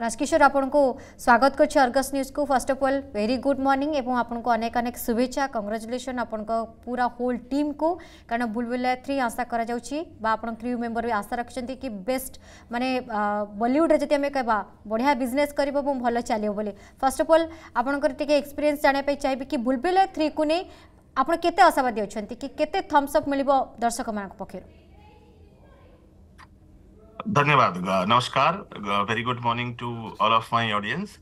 राजकिशोर आपण को स्वागत करगस न्यूज को first of all very good morning एवं आपन अनेक अनेक शुभेच्छा कंग्राचुलेसन आप पूरा होल टीम को कहना भूल थ्री आशा करा क्रू मेंबर भी आशा रखिंट कि बेस्ट मानने बलीउड्रे जी आम कह बढ़िया बिजनेस कर भल चलो फर्स्ट अफ अल्ल आपर टे एक्सपीरियंस जानापी चाहिए कि भूल थ्री को नहीं आपत आशावादी अच्छा कि केम्सअप मिल दर्शक मान पक्ष धन्यवाद नमस्कार very good morning to all of my audience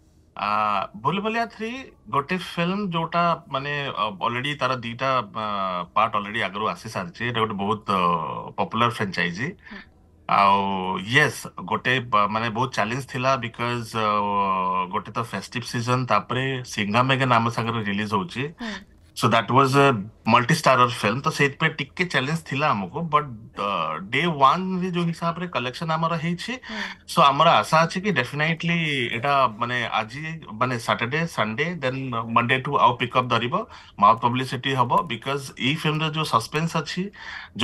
বুলবুলিয়া থ্রি গোটে ফিল্ম ଯୋଉଟା ମାନେ ଅଲରେଡି ତାର ଦିଟା ପାର୍ଟ ଅଲରେଡି ଆଗରୁ ଆସି ସାରିଛି ଏଇଟା ଗୋଟେ ବହୁତ ପପୁଲାର ଫ୍ରାଞ୍ଚାଇଜି ଆଉ ୟେସ୍ ଗୋଟେ ମାନେ ବହୁତ ଚ୍ୟାଲେଞ୍ଜ ଥିଲା ବିକଜ ଗୋଟେ ତ ଫେଷ୍ଟିଭ ସିଜନ ତାପରେ ସିଙ୍ଗା ମେଗା ଆମ ସାଙ୍ଗରେ ରିଲିଜ ହଉଛି so that was a multi starrer film तो सेट पे टिके चैलेंज थिला हमको बट डे 1 रे जो हिसाब रे कलेक्शन हमरा हेई छी सो हमरा आशा अछि कि डेफिनेटली एटा माने आज माने Saturday Sunday then Monday to आउ पिक अप धरिबो माउथ पब्लिसिटी हबो बिकॉज ई फिल्म रे जो सस्पेंस अछि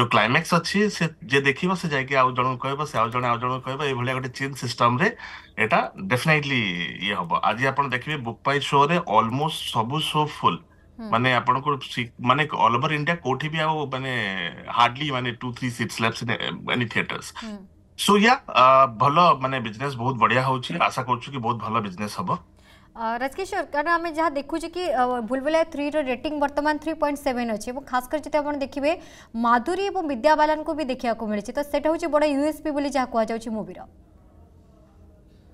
जो क्लाइमेक्स अछि से जे देखिबो से जाय कि आउ जणो कहबो से आउ जणो आउ जणो कहबो ए भलिया गोटे चेन सिस्टम रे एटा डेफिनेटली ये हबो आज आपण देखिबे बुक पाई शो रे ऑलमोस्ट सबु शो फुल ମାନେ ଆପଣଙ୍କର ମାନେ ଅଲ୍ ଓଭର ଇଣ୍ଡିଆ କୋଉଠି ବି ଆଉ ମାନେ ହାର୍ଡଲି ମାନେ two three seats lapse any theatres so ya ଭଲ ମାନେ ବିଜନେସ୍ ବହୁତ ବଢିଆ ହଉଛି ଆଶା କରୁଛୁ କି ବହୁତ ଭଲ ବିଜନେସ୍ ହବ রাজকিশোর কারণ আমি যা দেখুছি কি ভুলভুলাইয়া থ্রির রেটিং বর্তমান থ্রি পয়েন্ট সেভেন অছি এবং খাস করে যদি আপনার দেখবে মাধুরী এবং বিদ্যাবালানু বি দেখা মিছে তো সেটা হচ্ছে বড় ইউএসপি বলে যা কুযাচ্ছে মুভির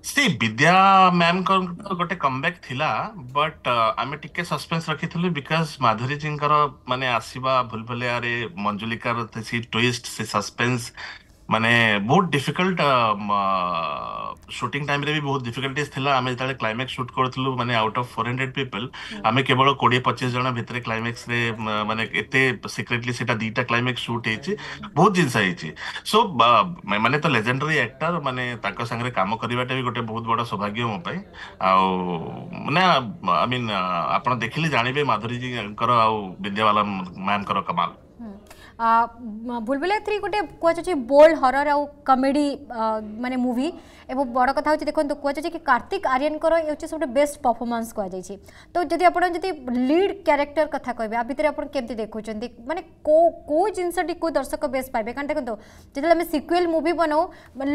सी विद्या ମ୍ୟାମଙ୍କର ଗୋଟେ କମବ୍ୟାକ୍ ଥିଲା ବଟ୍ ଆମେ ଟିକେ ସସ୍ପେନ୍ସ ରଖିଥିଲୁ ବିକଜ ମାଧୁରୀ ଜୀଙ୍କର ମାନେ ଆସିବା ଭୁଲଭୁଲିଆରେ ମଞ୍ଜୁଲିକାର ସେ ଟ୍ୱିଷ୍ଟ ସେ ସସ୍ପେନ୍ସ ମାନେ ବହୁତ ଡିଫିକଲ୍ଟ ସୁଟିଂ ଟାଇମ୍ରେ ବି ବହୁତ ଡିଫିକଲ୍ଟିଜ୍ ଥିଲା ଆମେ ଯେତେବେଳେ କ୍ଲାଇମାକ୍ସ ସୁଟ୍ କରୁଥିଲୁ ମାନେ out of four hundred people ଆମେ କେବଳ କୋଡ଼ିଏ ପଚିଶ ଜଣ ଭିତରେ କ୍ଲାଇମାକ୍ସରେ ମାନେ ଏତେ ସିକ୍ରେଟଲି ସେଇଟା ଦୁଇଟା କ୍ଲାଇମାକ୍ସ ସୁଟ୍ ହେଇଛି ବହୁତ ଜିନିଷ ହେଇଛି ସୋ ମାନେ ତ ଲେଜେଣ୍ଡାରୀ ଆକ୍ଟର ମାନେ ତାଙ୍କ ସାଙ୍ଗରେ କାମ କରିବାଟା ବି ଗୋଟେ ବହୁତ ବଡ଼ ସୌଭାଗ୍ୟ ମୋ ପାଇଁ ଆଉ ମାନେ ଆଇ ମିନ୍ ଆପଣ ଦେଖିଲେ ଜାଣିବେ ମାଧୁରୀଜୀଙ୍କର ଆଉ ବିଦ୍ୟାବାଲା ମ୍ୟାମ୍ଙ୍କର କମାଲ ବୁଲବୁଲା ଥ୍ରୀ ଗୋଟେ କୁହାଯାଉଛି ବୋଲ୍ଡ ହରର ଆଉ କମେଡ଼ି ମାନେ ମୁଭି ଏବଂ ବଡ଼ କଥା ହେଉଛି ଦେଖନ୍ତୁ କୁହାଯାଉଛି କି କାର୍ତ୍ତିକ ଆର୍ୟନଙ୍କର ହେଉଛି ସବୁଠୁ ବେଷ୍ଟ ପରଫର୍ମାନ୍ସ କୁହାଯାଇଛି ତ ଯଦି ଆପଣ ଯଦି ଲିଡ୍ କ୍ୟାରେକ୍ଟର କଥା କହିବେ ଆ ଭିତରେ ଆପଣ କେମିତି ଦେଖୁଛନ୍ତି ମାନେ କେଉଁ କେଉଁ ଜିନିଷଟି କେଉଁ ଦର୍ଶକ ବେଶ ପାଇବେ କାରଣ ଦେଖନ୍ତୁ ଯେତେବେଳେ ଆମେ ସିକ୍ୱେଲ୍ ମୁଭି ବନାଉ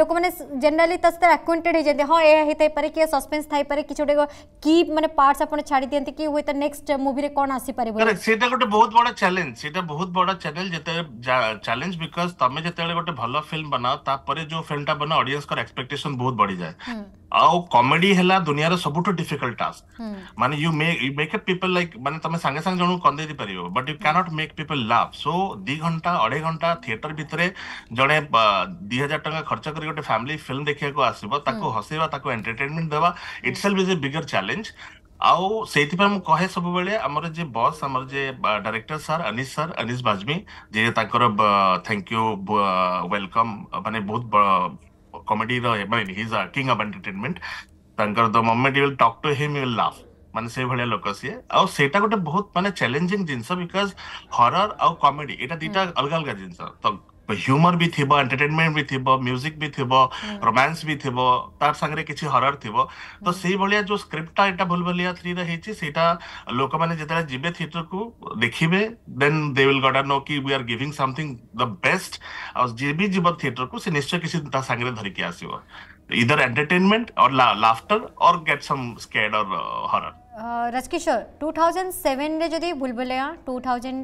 ଲୋକମାନେ ଜେନେରାଲି ତା ସହିତ ଆକ୍ୱେଣ୍ଟେଡ଼ ହେଇଯାନ୍ତି ହଁ ଏହା ହେଇଥାଇପାରେ କି ସସ୍ପେନ୍ସ ଥାଇପାରେ କିଛି ଗୋଟେ କି ମାନେ ପାର୍ଟସ୍ ଆପଣ ଛାଡ଼ି ଦିଅନ୍ତି କି ହୁଏତ ନେକ୍ସଟ ମୁଭିରେ କ'ଣ ଆସିପାରିବ ସେଇଟା ଗୋଟେ ବହୁତ ବଡ଼ ଚ୍ୟାଲେଞ୍ଜ ସେଇଟା ବହୁତ ବଡ଼ ଚ୍ୟାଲେଞ୍ଜ ଯେତେ चैलेंज बिकज तुम जिते गोटे भल फिल्म बनाओ तापर जो फिल्म टा बनाओ ऑडियंस एक्सपेक्टेशन बहुत बढ़ी जाए आउ कॉमेडी हैला दुनिया रो डिफिकल्ट टास्क मान you make you make it people like माने तुम संगे संगे जणु कंदे दि बट यू क्या not make people laugh so 2 घंटा 2.5 घंटा थिएटर भितरे जणे 2000 टका खर्च कर फैमिली फिल्म देखे को आसीबो ताको हसेबा ताको entertainment is a bigger challenge ଆଉ ସେଇଥିପାଇଁ ମୁଁ କହେ ସବୁବେଳେ ଆମର ଯେ ବସ୍ ଆମର ଯେ director sir Anish sir Anish Bazmee ଯେ ତାଙ୍କର ଥ୍ୟାଙ୍କ ୟୁ ୱେଲକମ୍ ମାନେ ବହୁତ କମେଡିର ମାନେ ହିଜ୍ ଅ କିଙ୍ଗ ଅଫ୍ ଏଣ୍ଟରଟେନମେଣ୍ଟ ତାଙ୍କର the moment you will talk to him you will laugh ମାନେ ସେଇଭଳିଆ ଲୋକ ସିଏ ଆଉ ସେଇଟା ଗୋଟେ ବହୁତ ମାନେ ଚ୍ୟାଲେଞ୍ଜିଂ ଜିନିଷ ବିକଜ ହରର ଆଉ କମେଡି ଏଇଟା ଦିଟା ଅଲଗା ଅଲଗା ଜିନିଷ ତ ह्यूमर भी थी एंटरटेनमेंट भी थी म्यूजिक भी थी रोमांस hmm. भी थी तार सागर किसी तो hmm. हरर थी तो, तो से भाया जो स्क्रिप्टा ये भूल भलिया थ्री रही लोक मैंने जितने जी थिएटर को देखिए then they will get know कि we are giving something the best जी भी जी थिएटर को निश्चय किसी सागर धरिकी आसर एंटरटेनमेंट और लाफ्टर और गेट सम स्केड और हरर uh, রাজকিশোর টু থাউজেন্ড সেভেন্রে যদি বুলবুলায়া টু থাউজেন্ড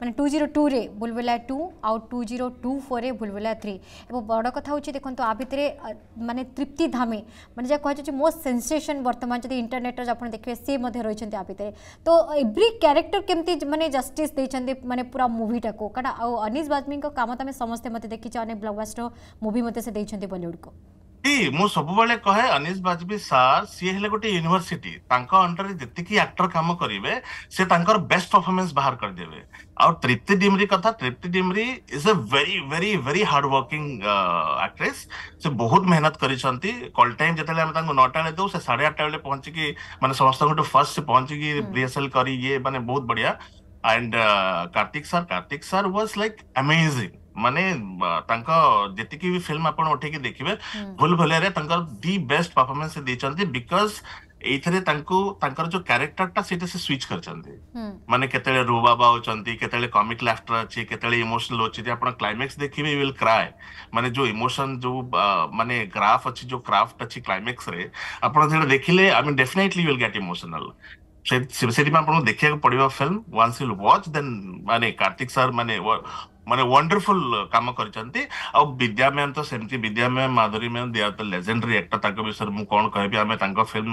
মানে টু জিরো টুরে বুলবুলায়া টু আউ টু জিরো টু ফোরে বুলবুলায়া থ্রি এবং বড় কথা হচ্ছে দেখুন আ ভিতরে মানে তৃপ্তি ধামে মানে যা কুহযাচ্ছে মোস্ট সেনসেসন বর্তমান যদি ইন্টরনেটর আপনার দেখবে সে মধ্যে রয়েছেন আ ভিতরে তো এভ্রি ক্যারেক্টর কেমতি মানে জস্টিস দিয়েছেন মানে পুরা মুভিটাকে কারণ আনিস বাজমিঙ্ কাম তুমি সমস্তে মতো দেখিছ অনেক ব্লকবাস্টর মুভি মতো সে দিয়েছেন বলিউডকে ମୁଁ ସବୁବେଳେ କହେ ଅନିଶ ବାଜପେୟୀ ସାର୍ ସିଏ ହେଲେ ଗୋଟେ ୟୁନିଭର୍ସିଟି ତାଙ୍କ ଅଣ୍ଡରରେ ଯେତିକି ଆକ୍ଟର କାମ କରିବେ ସେ ତାଙ୍କର ବେଷ୍ଟ ପରଫର୍ମାନ୍ସ ବାହାର କରିଦେବେ ଆଉ ତ୍ରିପ୍ତି ଡିମରି କଥା Tripti Dimri is a very very very hard working actress ସେ ବହୁତ ମେହନତ କରିଛନ୍ତି କଲ୍ ଟାଇମ୍ ଯେତେବେଳେ ଆମେ ତାଙ୍କୁ ନଅଟା ବେଳେ ଦେଉ ସେ ସାଢେ ଆଠଟା ବେଳେ ପହଞ୍ଚିକି ମାନେ ସମସ୍ତଙ୍କଠୁ ଫାର୍ଷ୍ଟ ସେ ପହଞ୍ଚିକି ରିହର୍ସାଲ କରି ଇଏ ମାନେ ବହୁତ ବଢିଆ and Kartik sir Kartik sir was like amazing मान जी भी फिल्म आप देखिए भूल भले दि बेस्ट परफॉर्मेंस देखते बिकज जो क्यारेक्टर टाइम से स्विच कर मानते केत रुबाबा होते कमिक लाफ्टर अच्छे इमोशनल अच्छी देखिए विल क्राए मानते जो इमोशन जो मानते ग्राफ अच्छी जो क्राफ्ट अच्छी क्लैमेक्स देखे I mean definitely will get emotional से पड़ा फिल्म वाच देन मानते कार्तिक सर मानते ମାନେ ୱଣ୍ଡରଫୁଲ କାମ କରିଛନ୍ତି ଆଉ ବିଦ୍ୟା ମ୍ୟାମ୍ ତ ସେମିତି Vidya ma'am Madhuri ma'am they are the legendary actor ତାଙ୍କ ବିଷୟରେ ମୁଁ କଣ କହିବି ଆମେ ତାଙ୍କ ଫିଲ୍ମ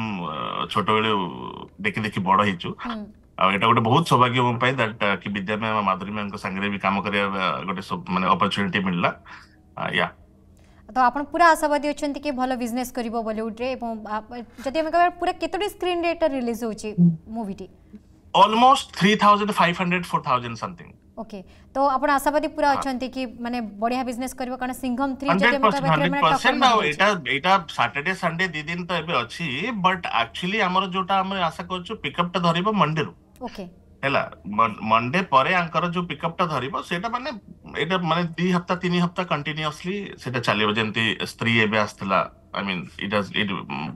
ଛୋଟବେଳେ ଦେଖି ଦେଖି ବଡ ହେଇଛୁ ଆଉ ଏଇଟା ଗୋଟେ ବହୁତ ସୌଭାଗ୍ୟ ମୋ ପାଇଁ ଦାଟ କି ବିଦ୍ୟା ମ୍ୟାମ୍ ଆଉ ମାଧୁରୀ ମ୍ୟାମ୍ଙ୍କ ସାଙ୍ଗରେ ବି କାମ କରିବା ଗୋଟେ ମାନେ ଅପରଚ୍ୟୁନିଟି ମିଳିଲା ୟା ତ ଆପଣ ପୁରା ଆଶାବାଦୀ ଅଛନ୍ତି କି ଭଲ ବିଜନେସ୍ କରିବ ବଲିଉଡରେ ଏବଂ ଯଦି ଆମେ କହିବା ପୁରା କେତୋଟି ସ୍କ୍ରିନ୍ରେ ଏଇଟା ରିଲିଜ୍ ହେଉଛି ମୁଭିଟି almost three thousand five hundred four thousand something okay তো আপন আশাবাদী পুরা অছন্তি হ্যাঁ। কি মানে বড়িয়া বিজনেস করিব কারণ সিংঘম 3 যদি মোটা বাইকরে মানে টপ নাও এটা এটা স্যাটারডে সানডে দি দিন তো এবে অছি বাট অ্যাকচুয়ালি আমার যেটা আমরা আশা করছো পিকআপটা ধরিব মন্ডে রু ওকে হেলা মন্ডে পরে আঙ্কর যে পিকআপটা ধরিব সেটা মানে এটা মানে দুই হপ্তা তিন হপ্তা কন্টিনিউসলি সেটা চালিব যেমতি স্ত্রী এবে আসতলা I mean it it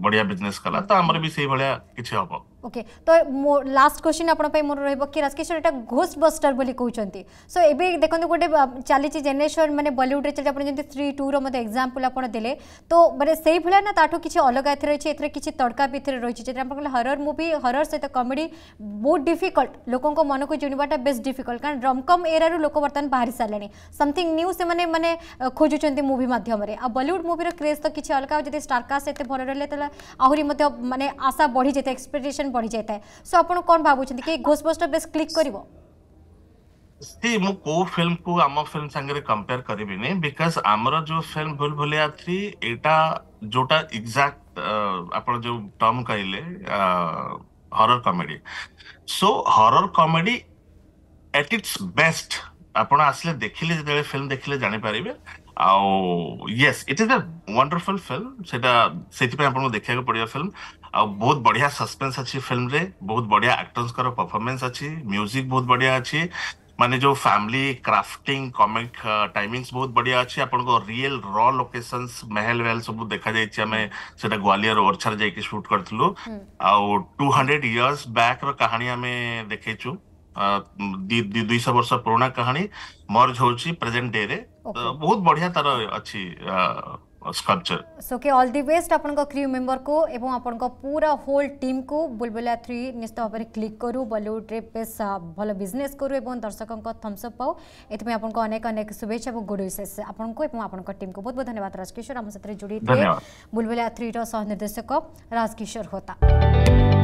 বড়িয়া business কলা তো আমার বি সেই ভলিয়া কিছু হবো ओके तो लास्ट क्वेश्चन आप मोर रही राजकिशोर एटा घोस्ट बस्टर बोली कहते सो ए देखो गोटे चली जेनेसन मैंने बलीउड्रे चलते आप थ्री टू रत एक्जामपल आप दे तो मैंने से भाया ना ताठू किसी अलग एथे रही है किसी तड़का भी रही है आप हरर मुवी हरर सहित कमेडी बहुत डिफिकल्ट लोकों मन को जुड़वाटा बेस्ट डिफिकल्ट कारण रमकम एरु लोक बर्तमान बाहरी सारे समथिंग न्यू से मैंने खोजुंत खोजुंट मुवी मध्यम आ बलीउड मुवीर क्रेज तो किसी अलग जब स्टारकास्ट एत भल रही आहरी मैंने आशा बढ़ी जाए एक्सपेक्टेसन बढ़ी जाए सो आप कौन भावुं कि घोषबस्टर बेस क्लिक कर सी मु को फिल्म को आम फिल्म संगे कंपेयर करिबिनी बिकॉज आमर जो फिल्म भूल भुलैया थ्री एटा जोटा एग्जैक्ट आपण जो टर्म कहले horror comedy so horror comedy at its best ଆପଣ ଆସିଲେ ଦେଖିଲେ ଯେତେବେଳେ ଫିଲ୍ମ ଦେଖିଲେ ଜାଣିପାରିବେ ଆଉ ୟେସ୍ ଇଟ୍ ଇଜ୍ ଅ ୱାଣ୍ଡରଫୁଲ ଫିଲ୍ମ ସେଟା ସେଥିପାଇଁ ଆପଣଙ୍କୁ ଦେଖିବାକୁ ପଡିବ ଫିଲ୍ମ ଆଉ ବହୁତ ବଢିଆ ସସ୍ପେନ୍ସ ଅଛି ଫିଲ୍ମରେ ବହୁତ ବଢିଆ ଆକ୍ଟର୍ସଙ୍କର ପରଫର୍ମାନ୍ସ ଅଛି ମ୍ୟୁଜିକ୍ ବହୁତ ବଢିଆ ଅଛି ମାନେ ଯୋଉ ଫ୍ୟାମିଲି କ୍ରାଫ୍ଟିଂ କମିକ୍ ଟାଇମିଂସ ବହୁତ ବଢିଆ ଅଛି ଆପଣଙ୍କ ରିଏଲ ର ଲୋକେସନ୍ସ ମେହେଲ ୱେଲ ସବୁ ଦେଖାଯାଇଛି ଆମେ ସେଟା ଗ୍ୱାଲିୟର ଓର୍ଛାରେ ଯାଇକି ସୁଟ୍ କରିଥିଲୁ ଆଉ ଟୁ ହଣ୍ଡ୍ରେଡ ଇୟର୍ସ ବ୍ୟାକ୍ ର କାହାଣୀ ଆମେ ଦେଖେଇଛୁ ଦୁଇଶହ ବର୍ଷ ପୁରୁଣା କାହାଣୀ ମର୍ଜ ହଉଛି ପ୍ରେଜେଣ୍ଟ ଡେରେ ବହୁତ ବଢିଆ ତାର ଅଛି ସ୍କଲ୍ପଚର ସୋ କେ ଅଲ୍ ଦି ବେଷ୍ଟ ଆପଣଙ୍କ କ୍ରିଉ ମେମ୍ବରକୁ ଏବଂ ଆପଣଙ୍କ ପୁରା ହୋଲ୍ ଟିମ୍କୁ ବୁଲବୁଲା ଥ୍ରୀ ନିଶ୍ଚିତ ଭାବରେ କ୍ଲିକ୍ କରୁ ବଲିଉଡ଼ରେ ବେଶ ଭଲ ବିଜନେସ୍ କରୁ ଏବଂ ଦର୍ଶକଙ୍କ ଥମ୍ସଅପ୍ ପାଉ ଏଥିପାଇଁ ଆପଣଙ୍କୁ ଅନେକ ଅନେକ ଶୁଭେଚ୍ଛା ଏବଂ ଗୁଡ୍ ୱିସେସ୍ ଆପଣଙ୍କୁ ଏବଂ ଆପଣଙ୍କ ଟିମ୍କୁ ବହୁତ ବହୁତ ଧନ୍ୟବାଦ ରାଜକିଶୋର ଆମ ସାଥିରେ ଯୋଡ଼ି ବୁଲବୁଲା ଥ୍ରୀର ସହ ନିର୍ଦ୍ଦେଶକ ରାଜକିଶୋର ହୋତା